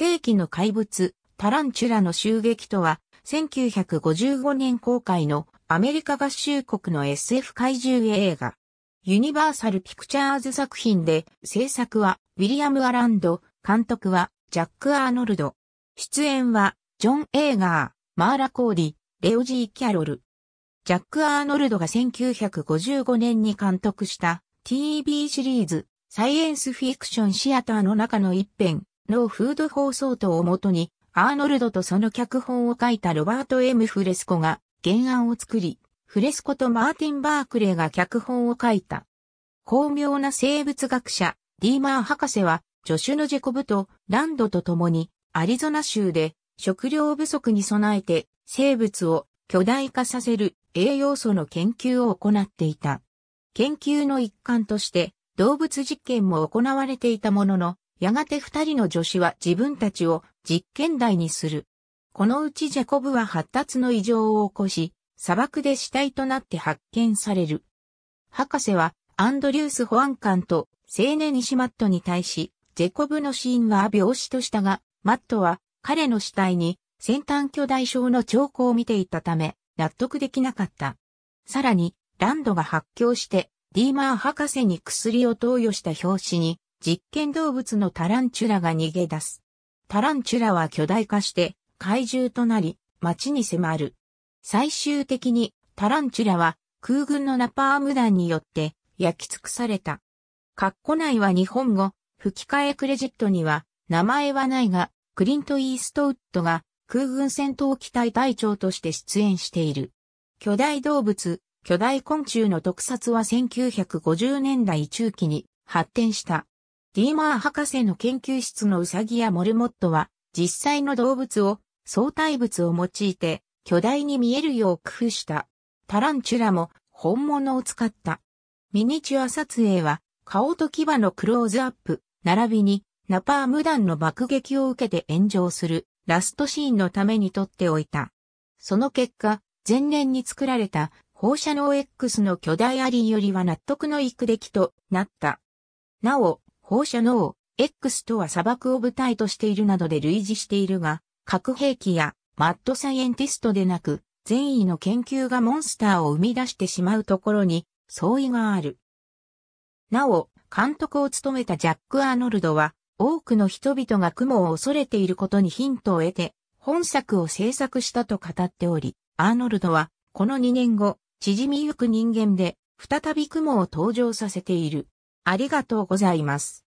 世紀の怪物、タランチュラの襲撃とは、1955年公開のアメリカ合衆国の SF 怪獣映画。ユニバーサルピクチャーズ作品で、制作はウィリアム・アランド、監督はジャック・アーノルド。出演は、ジョン・エーガー、マーラ・コーディ、レオジー・キャロル。ジャック・アーノルドが1955年に監督した TV シリーズ、サイエンスフィクションシアターの中の一編、ノーフード放送等をもとに、アーノルドとその脚本を書いたロバート・ M・ フレスコが原案を作り、フレスコとマーティン・バークレーが脚本を書いた。巧妙な生物学者、ディーマー博士は、助手のジェコブとランドと共に、アリゾナ州で食料不足に備えて生物を巨大化させる栄養素の研究を行っていた。研究の一環として動物実験も行われていたものの、やがて二人の助手は自分たちを実験台にする。このうちジェコブは発達の異常を起こし、砂漠で死体となって発見される。博士はアンドリュース保安官と青年西マットに対し、ジェコブの死因は病死としたが、マットは彼の死体に先端巨大症の兆候を見ていたため、納得できなかった。さらに、ランドが発狂して、ディーマー博士に薬を投与した表紙に、実験動物のタランチュラが逃げ出す。タランチュラは巨大化して怪獣となり街に迫る。最終的にタランチュラは空軍のナパーム弾によって焼き尽くされた。括弧内は日本語、吹き替えクレジットには名前はないが、クリント・イーストウッドが空軍戦闘機隊隊長として出演している。巨大動物、巨大昆虫の特撮は1950年代中期に発展した。ディーマー博士の研究室のウサギやモルモットは、実際の動物を、相対物を用いて、巨大に見えるよう工夫した。タランチュラも、本物を使った。ミニチュア撮影は、顔と牙のクローズアップ、並びに、ナパーム弾の爆撃を受けて炎上する、ラストシーンのために撮っておいた。その結果、前年に作られた放射能 X の巨大アリーよりは納得のいく出来となった。なお、放射能、X とは砂漠を舞台としているなどで類似しているが、核兵器やマッドサイエンティストでなく、善意の研究がモンスターを生み出してしまうところに相違がある。なお、監督を務めたジャック・アーノルドは、多くの人々が雲を恐れていることにヒントを得て、本作を制作したと語っており、アーノルドは、この2年後、縮みゆく人間で、再び雲を登場させている。ありがとうございます。